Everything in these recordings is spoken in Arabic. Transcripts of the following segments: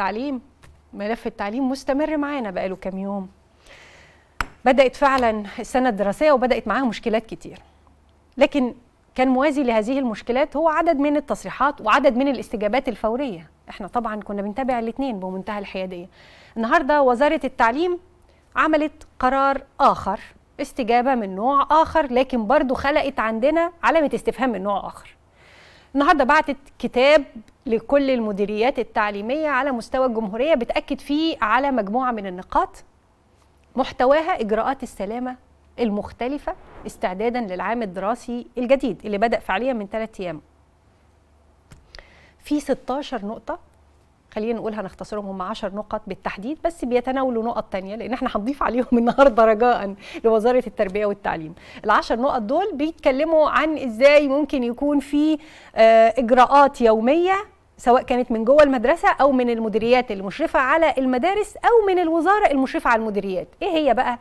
التعليم ملف التعليم مستمر معانا بقاله كام يوم بدأت فعلا السنة الدراسية وبدأت معاها مشكلات كتير لكن كان موازي لهذه المشكلات هو عدد من التصريحات وعدد من الاستجابات الفورية احنا طبعا كنا بنتابع الاثنين بمنتهى الحيادية النهاردة وزارة التعليم عملت قرار آخر استجابة من نوع آخر لكن برضو خلقت عندنا علامة استفهام من نوع آخر النهارده بعتت كتاب لكل المديريات التعليميه على مستوى الجمهوريه بتاكد فيه على مجموعه من النقاط محتواها اجراءات السلامه المختلفه استعدادا للعام الدراسي الجديد اللي بدا فعليا من ثلاث ايام في 16 نقطه خلينا نقولها نختصرهم هم 10 نقط بالتحديد بس بيتناولوا نقط ثانيه لان احنا هنضيف عليهم النهارده رجاء لوزاره التربيه والتعليم ال10 نقط دول بيتكلموا عن ازاي ممكن يكون في آه، اجراءات يوميه سواء كانت من جوه المدرسه او من المديريات المشرفه على المدارس او من الوزاره المشرفه على المديريات ايه هي بقى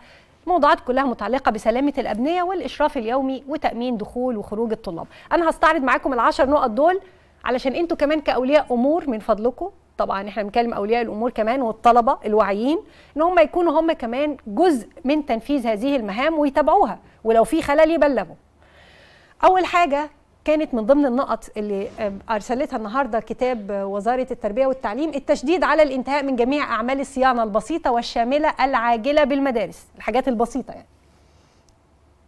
موضوعات كلها متعلقه بسلامه الابنيه والاشراف اليومي وتامين دخول وخروج الطلاب انا هستعرض معاكم العشر نقط دول علشان انتوا كمان كاولياء امور من فضلكم طبعا احنا بنكلم اولياء الامور كمان والطلبه الواعيين ان هم يكونوا هم كمان جزء من تنفيذ هذه المهام ويتابعوها ولو في خلل يبلغوا اول حاجه كانت من ضمن النقط اللي ارسلتها النهارده كتاب وزاره التربيه والتعليم التشديد على الانتهاء من جميع اعمال الصيانه البسيطه والشامله العاجله بالمدارس الحاجات البسيطه يعني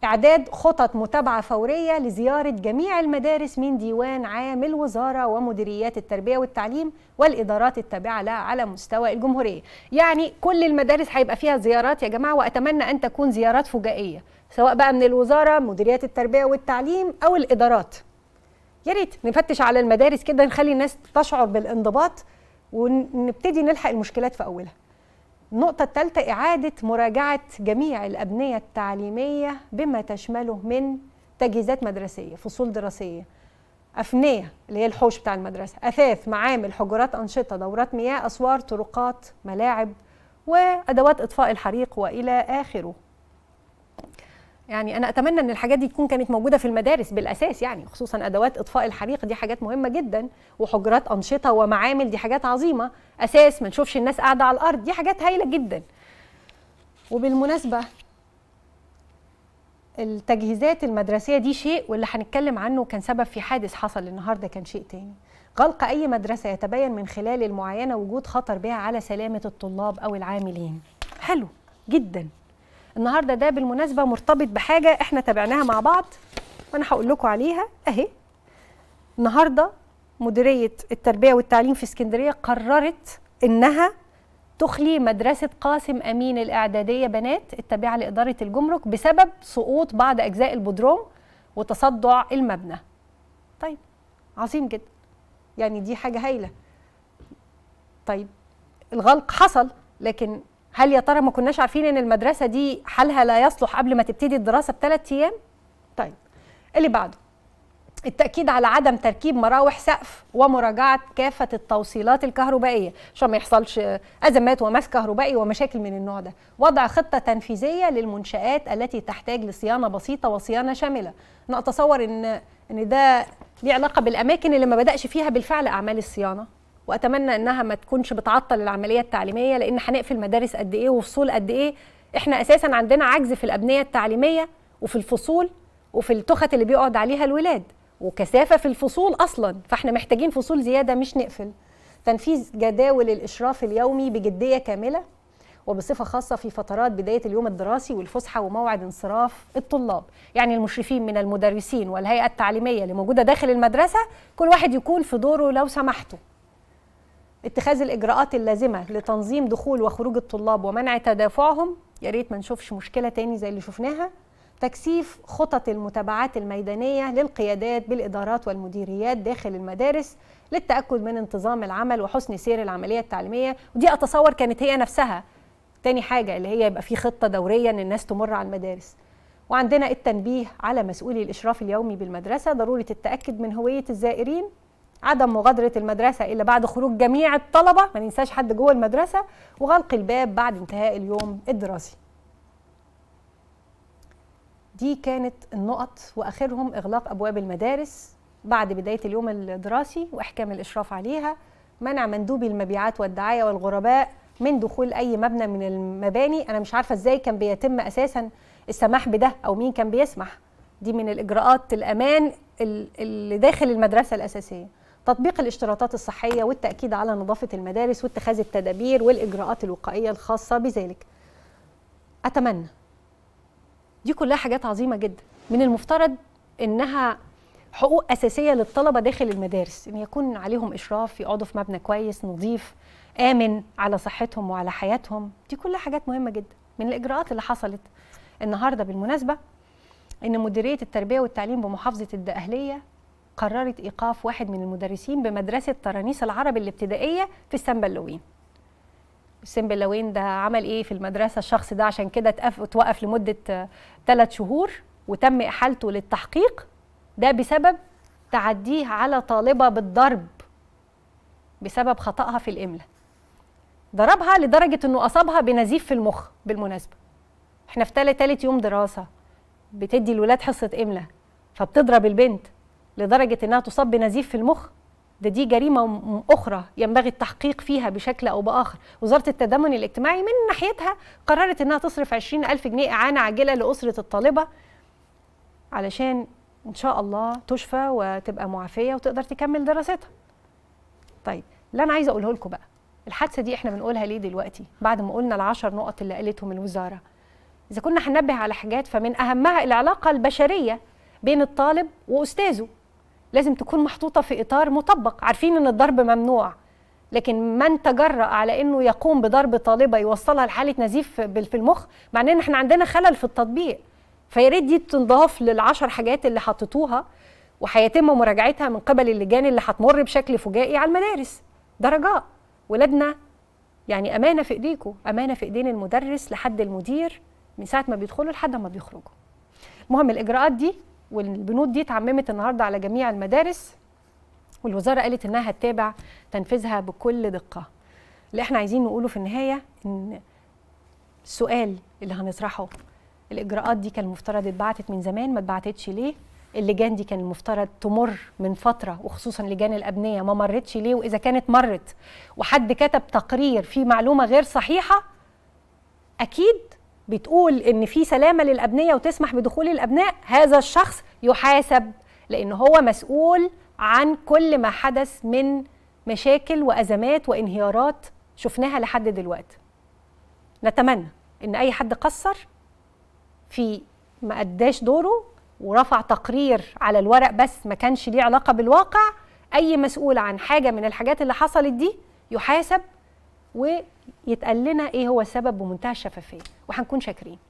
إعداد خطط متابعة فورية لزيارة جميع المدارس من ديوان عام الوزارة ومديريات التربية والتعليم والإدارات التابعة لها على مستوى الجمهورية يعني كل المدارس هيبقى فيها زيارات يا جماعة وأتمنى أن تكون زيارات فجائية سواء بقى من الوزارة مديريات التربية والتعليم أو الإدارات يا ريت نفتش على المدارس كده نخلي الناس تشعر بالانضباط ونبتدي نلحق المشكلات في أولها النقطة الثالثة إعادة مراجعة جميع الأبنية التعليمية بما تشمله من تجهيزات مدرسية فصول دراسية أفنية اللي هي الحوش بتاع المدرسة أثاث معامل حجرات أنشطة دورات مياه أسوار طرقات ملاعب وأدوات إطفاء الحريق وإلى آخره يعني انا اتمنى ان الحاجات دي تكون كانت موجوده في المدارس بالاساس يعني خصوصا ادوات اطفاء الحريق دي حاجات مهمه جدا وحجرات انشطه ومعامل دي حاجات عظيمه اساس ما نشوفش الناس قاعده على الارض دي حاجات هايله جدا وبالمناسبه التجهيزات المدرسيه دي شيء واللي هنتكلم عنه كان سبب في حادث حصل النهارده كان شيء تاني غلق اي مدرسه يتبين من خلال المعاينه وجود خطر بها على سلامه الطلاب او العاملين حلو جدا النهارده ده بالمناسبه مرتبط بحاجه احنا تابعناها مع بعض وانا هقول لكم عليها اهي النهارده مديريه التربيه والتعليم في اسكندريه قررت انها تخلي مدرسة قاسم أمين الإعدادية بنات التابعة لإدارة الجمرك بسبب سقوط بعض أجزاء البودروم وتصدع المبنى طيب عظيم جدا يعني دي حاجة هايلة طيب الغلق حصل لكن هل يا ترى ما كناش عارفين ان المدرسه دي حالها لا يصلح قبل ما تبتدي الدراسه بثلاث ايام طيب اللي بعده التأكيد على عدم تركيب مراوح سقف ومراجعة كافة التوصيلات الكهربائية عشان ما يحصلش أزمات ومس كهربائي ومشاكل من النوع ده وضع خطة تنفيذية للمنشآت التي تحتاج لصيانة بسيطة وصيانة شاملة أنا أتصور إن إن ده ليه علاقة بالأماكن اللي ما بدأش فيها بالفعل أعمال الصيانة واتمنى انها ما تكونش بتعطل العمليه التعليميه لان هنقفل مدارس قد ايه وفصول قد ايه احنا اساسا عندنا عجز في الابنيه التعليميه وفي الفصول وفي التخت اللي بيقعد عليها الولاد وكثافه في الفصول اصلا فاحنا محتاجين فصول زياده مش نقفل تنفيذ جداول الاشراف اليومي بجديه كامله وبصفه خاصه في فترات بدايه اليوم الدراسي والفسحه وموعد انصراف الطلاب يعني المشرفين من المدرسين والهيئه التعليميه اللي موجوده داخل المدرسه كل واحد يكون في دوره لو سمحتوا اتخاذ الاجراءات اللازمه لتنظيم دخول وخروج الطلاب ومنع تدافعهم يا ريت ما نشوفش مشكله تاني زي اللي شفناها تكثيف خطط المتابعات الميدانيه للقيادات بالادارات والمديريات داخل المدارس للتاكد من انتظام العمل وحسن سير العمليه التعليميه ودي اتصور كانت هي نفسها تاني حاجه اللي هي يبقى في خطه دوريه ان الناس تمر على المدارس وعندنا التنبيه على مسؤولي الاشراف اليومي بالمدرسه ضروره التاكد من هويه الزائرين عدم مغادرة المدرسة إلا بعد خروج جميع الطلبة ما ننساش حد جوه المدرسة وغلق الباب بعد انتهاء اليوم الدراسي دي كانت النقط وآخرهم إغلاق أبواب المدارس بعد بداية اليوم الدراسي وإحكام الإشراف عليها منع مندوبي المبيعات والدعاية والغرباء من دخول أي مبنى من المباني أنا مش عارفة إزاي كان بيتم أساسا السماح بده أو مين كان بيسمح دي من الإجراءات الأمان اللي داخل المدرسة الأساسية تطبيق الاشتراطات الصحية والتأكيد على نظافة المدارس واتخاذ التدابير والإجراءات الوقائية الخاصة بذلك أتمنى دي كلها حاجات عظيمة جدا من المفترض إنها حقوق أساسية للطلبة داخل المدارس إن يكون عليهم إشراف يقعدوا في مبنى كويس نظيف آمن على صحتهم وعلى حياتهم دي كلها حاجات مهمة جدا من الإجراءات اللي حصلت النهاردة بالمناسبة إن مديرية التربية والتعليم بمحافظة الدقهلية قررت ايقاف واحد من المدرسين بمدرسه طرانيس العرب الابتدائيه في السنبلوين السنبلوين ده عمل ايه في المدرسه الشخص ده عشان كده اتوقف لمده ثلاث آه، شهور وتم احالته للتحقيق ده بسبب تعديه على طالبه بالضرب بسبب خطأها في الإملاء ضربها لدرجة أنه أصابها بنزيف في المخ بالمناسبة احنا في ثالث يوم دراسة بتدي الولاد حصة إملاء فبتضرب البنت لدرجه انها تصاب بنزيف في المخ ده دي جريمه اخرى ينبغي التحقيق فيها بشكل او باخر وزاره التضامن الاجتماعي من ناحيتها قررت انها تصرف 20000 جنيه اعانه عاجله لاسره الطالبه علشان ان شاء الله تشفى وتبقى معافيه وتقدر تكمل دراستها طيب اللي انا عايزه اقوله لكم بقى الحادثه دي احنا بنقولها ليه دلوقتي بعد ما قلنا العشر نقط اللي قالتهم الوزاره اذا كنا هننبه على حاجات فمن اهمها العلاقه البشريه بين الطالب واستاذه لازم تكون محطوطه في اطار مطبق عارفين ان الضرب ممنوع لكن من تجرأ على انه يقوم بضرب طالبه يوصلها لحاله نزيف في المخ معناه ان احنا عندنا خلل في التطبيق فياريت دي تنضاف للعشر حاجات اللي حطيتوها وهيتم مراجعتها من قبل اللجان اللي هتمر بشكل فجائي على المدارس درجاء ولادنا يعني امانه في إيديكوا امانه في ايدين المدرس لحد المدير من ساعه ما بيدخلوا لحد ما بيخرجوا المهم الاجراءات دي والبنود دي اتعممت النهارده على جميع المدارس والوزاره قالت انها هتتابع تنفيذها بكل دقه اللي احنا عايزين نقوله في النهايه ان السؤال اللي هنطرحه الاجراءات دي كان المفترض اتبعتت من زمان ما اتبعتتش ليه اللجان دي كان المفترض تمر من فتره وخصوصا لجان الابنيه ما مرتش ليه واذا كانت مرت وحد كتب تقرير فيه معلومه غير صحيحه اكيد بتقول ان في سلامه للابنيه وتسمح بدخول الابناء هذا الشخص يحاسب لان هو مسؤول عن كل ما حدث من مشاكل وازمات وانهيارات شفناها لحد دلوقتي نتمنى ان اي حد قصر في ما اداش دوره ورفع تقرير على الورق بس ما كانش ليه علاقه بالواقع اي مسؤول عن حاجه من الحاجات اللي حصلت دي يحاسب ويتقال لنا ايه هو السبب بمنتهى الشفافيه وهنكون شاكرين